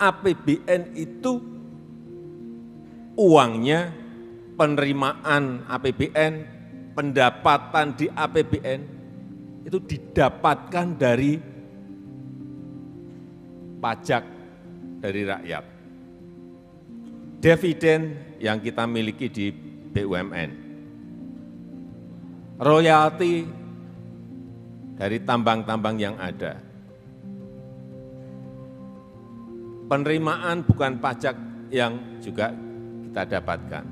APBN itu uangnya penerimaan APBN, pendapatan di APBN itu didapatkan dari pajak dari rakyat. Dividen yang kita miliki di BUMN. Royalti dari tambang-tambang yang ada penerimaan bukan pajak yang juga kita dapatkan.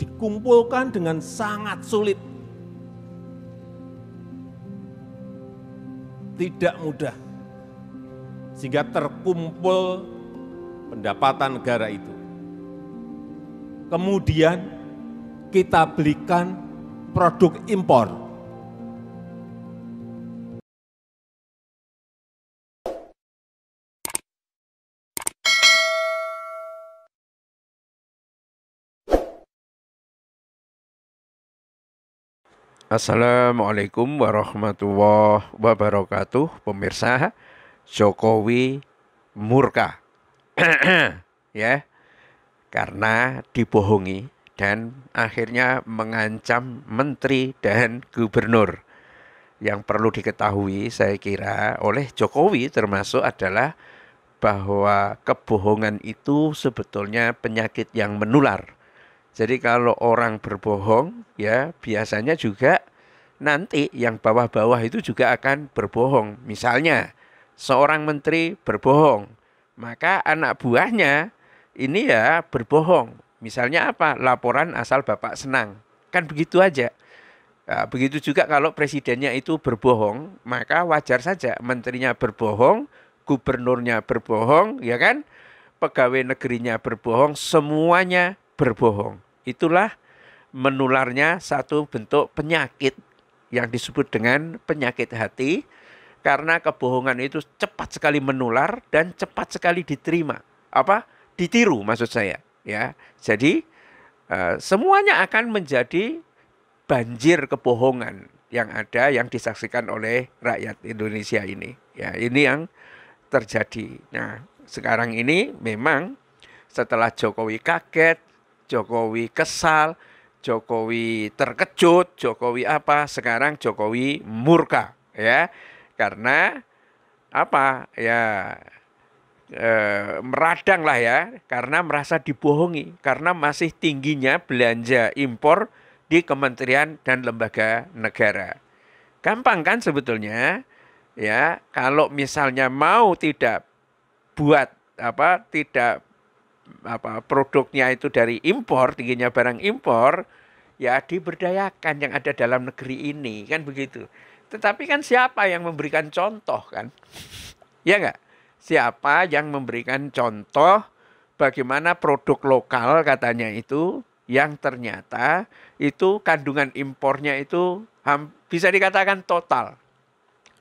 Dikumpulkan dengan sangat sulit. Tidak mudah. Sehingga terkumpul pendapatan negara itu. Kemudian kita belikan produk impor Assalamualaikum warahmatullahi wabarakatuh Pemirsa Jokowi murka Ya Karena dibohongi Dan akhirnya mengancam menteri dan gubernur Yang perlu diketahui saya kira oleh Jokowi termasuk adalah Bahwa kebohongan itu sebetulnya penyakit yang menular jadi kalau orang berbohong ya biasanya juga nanti yang bawah-bawah itu juga akan berbohong. Misalnya seorang menteri berbohong, maka anak buahnya ini ya berbohong. Misalnya apa? Laporan asal Bapak senang. Kan begitu aja. Ya, begitu juga kalau presidennya itu berbohong, maka wajar saja menterinya berbohong, gubernurnya berbohong, ya kan? Pegawai negerinya berbohong, semuanya berbohong. Itulah menularnya satu bentuk penyakit yang disebut dengan penyakit hati karena kebohongan itu cepat sekali menular dan cepat sekali diterima. Apa? Ditiru maksud saya, ya. Jadi eh, semuanya akan menjadi banjir kebohongan yang ada yang disaksikan oleh rakyat Indonesia ini. Ya, ini yang terjadi. Nah, sekarang ini memang setelah Jokowi kaget Jokowi kesal, Jokowi terkejut, Jokowi apa? Sekarang Jokowi murka ya. Karena apa? Ya e, meradang lah ya karena merasa dibohongi karena masih tingginya belanja impor di kementerian dan lembaga negara. Gampang kan sebetulnya ya kalau misalnya mau tidak buat apa tidak apa produknya itu dari impor, tingginya barang impor, ya diberdayakan yang ada dalam negeri ini kan begitu. Tetapi kan siapa yang memberikan contoh kan? ya enggak? Siapa yang memberikan contoh bagaimana produk lokal katanya itu yang ternyata itu kandungan impornya itu bisa dikatakan total.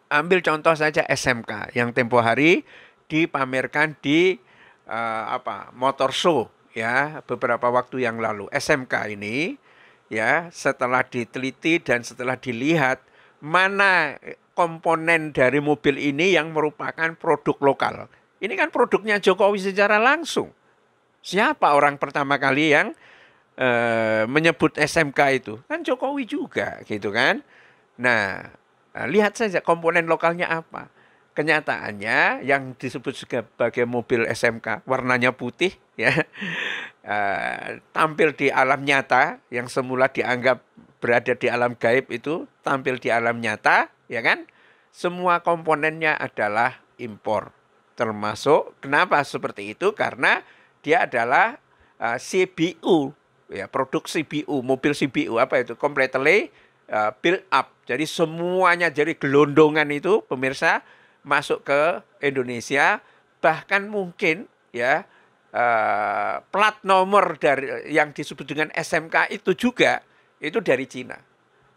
Ambil contoh saja SMK yang tempo hari dipamerkan di uh, apa motor show ya beberapa waktu yang lalu SMK ini ya setelah diteliti dan setelah dilihat mana komponen dari mobil ini yang merupakan produk lokal. Ini kan produknya Jokowi secara langsung. Siapa orang pertama kali yang uh, menyebut SMK itu? Kan Jokowi juga gitu kan. Nah, lihat saja komponen lokalnya apa kenyataannya yang disebut sebagai mobil SMK warnanya putih ya e, tampil di alam nyata yang semula dianggap berada di alam gaib itu tampil di alam nyata ya kan semua komponennya adalah impor termasuk kenapa seperti itu karena dia adalah uh, eh, CBU ya produk CBU mobil CBU apa itu completely uh, eh, build up jadi semuanya jadi gelondongan itu pemirsa masuk ke Indonesia bahkan mungkin ya uh, plat nomor dari yang disebut dengan SMK itu juga itu dari Cina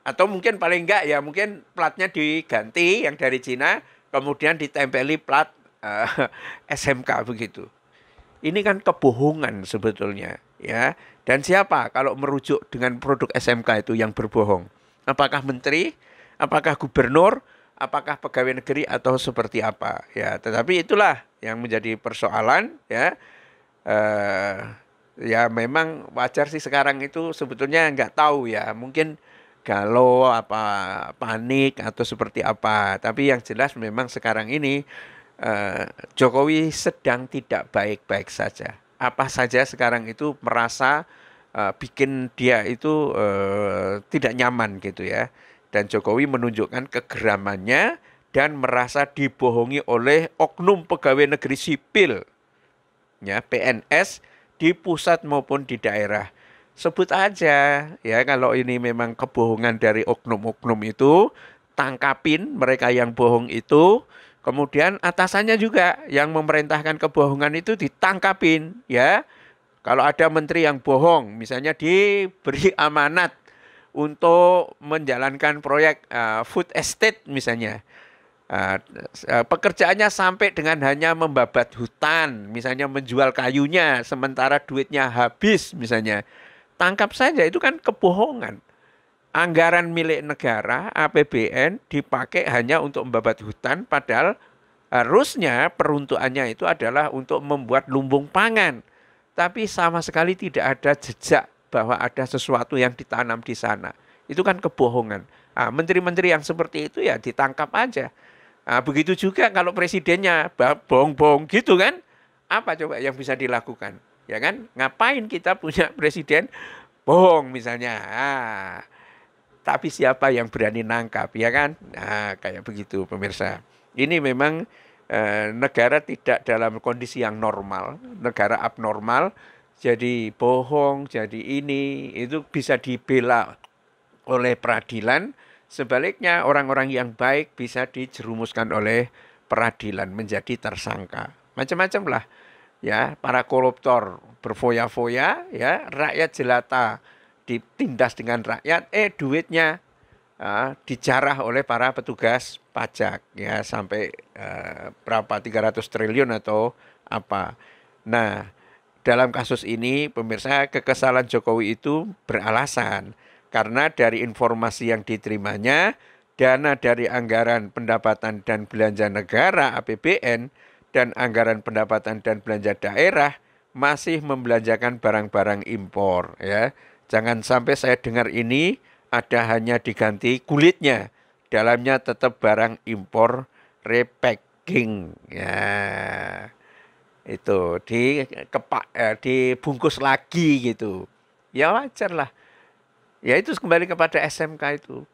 atau mungkin paling enggak ya mungkin platnya diganti yang dari Cina kemudian ditempeli plat uh, eh, SMK begitu ini kan kebohongan sebetulnya ya dan siapa kalau merujuk dengan produk SMK itu yang berbohong apakah menteri apakah gubernur apakah pegawai negeri atau seperti apa ya tetapi itulah yang menjadi persoalan ya eh, ya memang wajar sih sekarang itu sebetulnya nggak tahu ya mungkin galau apa panik atau seperti apa tapi yang jelas memang sekarang ini eh, Jokowi sedang tidak baik-baik saja apa saja sekarang itu merasa eh, bikin dia itu eh, tidak nyaman gitu ya. Dan Jokowi menunjukkan kegeramannya dan merasa dibohongi oleh oknum pegawai negeri sipil, ya PNS di pusat maupun di daerah. Sebut aja ya kalau ini memang kebohongan dari oknum-oknum itu, tangkapin mereka yang bohong itu, kemudian atasannya juga yang memerintahkan kebohongan itu ditangkapin ya. Kalau ada menteri yang bohong, misalnya diberi amanat untuk menjalankan proyek uh, food estate misalnya. Uh, pekerjaannya sampai dengan hanya membabat hutan, misalnya menjual kayunya sementara duitnya habis misalnya. Tangkap saja itu kan kebohongan. Anggaran milik negara APBN dipakai hanya untuk membabat hutan padahal harusnya peruntukannya itu adalah untuk membuat lumbung pangan. Tapi sama sekali tidak ada jejak bahwa ada sesuatu yang ditanam di sana. Itu kan kebohongan. Ah, menteri-menteri yang seperti itu ya ditangkap aja. Ah, begitu juga kalau presidennya bohong-bohong gitu kan. Apa coba yang bisa dilakukan? Ya kan? Ngapain kita punya presiden bohong misalnya? Ah, tapi siapa yang berani nangkap ya kan? Nah, kayak begitu pemirsa. Ini memang eh, negara tidak dalam kondisi yang normal, negara abnormal jadi bohong, jadi ini, itu bisa dibela oleh peradilan. Sebaliknya orang-orang yang baik bisa dijerumuskan oleh peradilan menjadi tersangka. Macam-macam lah ya para koruptor berfoya-foya ya rakyat jelata ditindas dengan rakyat eh duitnya uh, dijarah oleh para petugas pajak ya sampai uh, berapa 300 triliun atau apa nah dalam kasus ini, pemirsa, kekesalan Jokowi itu beralasan karena dari informasi yang diterimanya, dana dari anggaran pendapatan dan belanja negara APBN dan anggaran pendapatan dan belanja daerah masih membelanjakan barang-barang impor ya. Jangan sampai saya dengar ini ada hanya diganti kulitnya, dalamnya tetap barang impor repacking ya itu di dikepak eh, dibungkus lagi gitu ya wajar lah ya itu kembali kepada SMK itu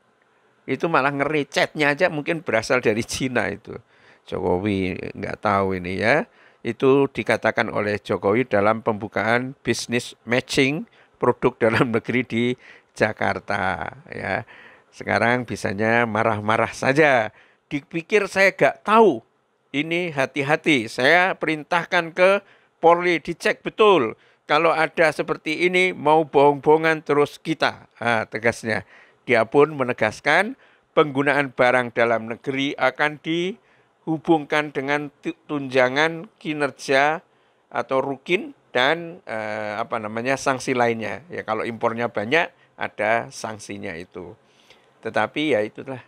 itu malah ngeri catnya aja mungkin berasal dari Cina itu Jokowi nggak tahu ini ya itu dikatakan oleh Jokowi dalam pembukaan bisnis matching produk dalam negeri di Jakarta ya sekarang bisanya marah-marah saja dipikir saya nggak tahu ini hati-hati. Saya perintahkan ke Polri dicek betul. Kalau ada seperti ini mau bohong-bohongan terus kita. Nah, tegasnya. Dia pun menegaskan penggunaan barang dalam negeri akan dihubungkan dengan tunjangan kinerja atau rukin dan eh, apa namanya sanksi lainnya. Ya kalau impornya banyak ada sanksinya itu. Tetapi ya itulah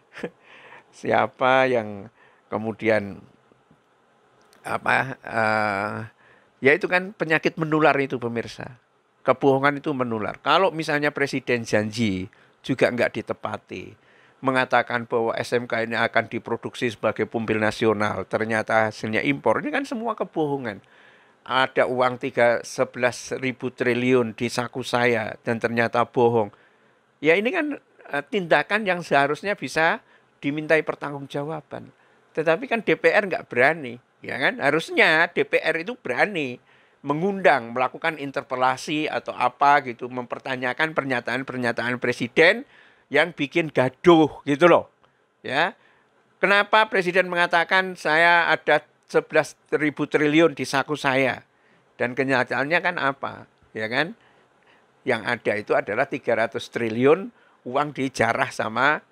siapa yang kemudian apa uh, ya itu kan penyakit menular itu pemirsa. Kebohongan itu menular. Kalau misalnya presiden janji juga nggak ditepati, mengatakan bahwa SMK ini akan diproduksi sebagai pumpil nasional, ternyata hasilnya impor. Ini kan semua kebohongan. Ada uang tiga sebelas ribu triliun di saku saya dan ternyata bohong. Ya ini kan eh, tindakan yang seharusnya bisa dimintai pertanggungjawaban. Tetapi kan DPR nggak berani Ya kan? Harusnya DPR itu berani mengundang, melakukan interpelasi atau apa gitu, mempertanyakan pernyataan-pernyataan presiden yang bikin gaduh gitu loh. Ya. Kenapa presiden mengatakan saya ada 11 ribu triliun di saku saya? Dan kenyataannya kan apa? Ya kan? Yang ada itu adalah 300 triliun uang dijarah sama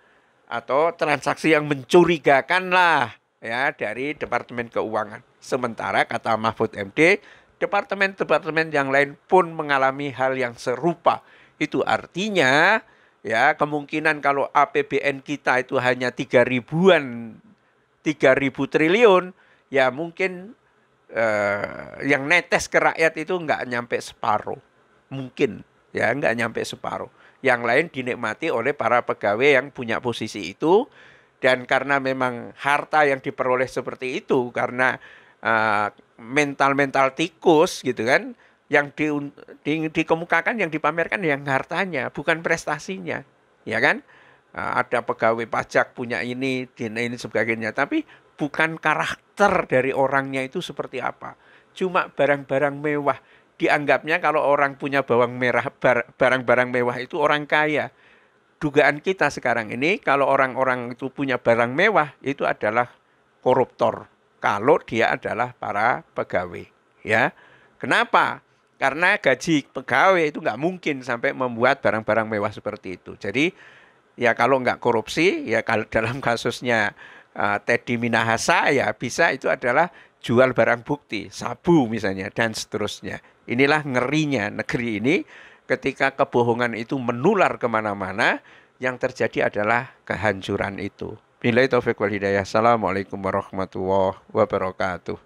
atau transaksi yang mencurigakan lah ya dari Departemen Keuangan. Sementara kata Mahfud MD, departemen-departemen yang lain pun mengalami hal yang serupa. Itu artinya ya kemungkinan kalau APBN kita itu hanya 3 ribuan 3 ribu triliun ya mungkin eh, yang netes ke rakyat itu nggak nyampe separuh mungkin ya nggak nyampe separuh yang lain dinikmati oleh para pegawai yang punya posisi itu dan karena memang harta yang diperoleh seperti itu karena eh, mental-mental uh, tikus gitu kan yang di, di, dikemukakan yang dipamerkan yang hartanya bukan prestasinya ya kan uh, ada pegawai pajak punya ini dan ini sebagainya tapi bukan karakter dari orangnya itu seperti apa cuma barang-barang mewah dianggapnya kalau orang punya bawang merah barang-barang mewah itu orang kaya dugaan kita sekarang ini kalau orang-orang itu punya barang mewah itu adalah koruptor kalau dia adalah para pegawai ya kenapa karena gaji pegawai itu nggak mungkin sampai membuat barang-barang mewah seperti itu jadi ya kalau nggak korupsi ya kalau dalam kasusnya uh, Teddy Minahasa ya bisa itu adalah jual barang bukti sabu misalnya dan seterusnya inilah ngerinya negeri ini ketika kebohongan itu menular kemana-mana, yang terjadi adalah kehancuran itu. Bila itu wal hidayah. Assalamualaikum warahmatullahi wabarakatuh.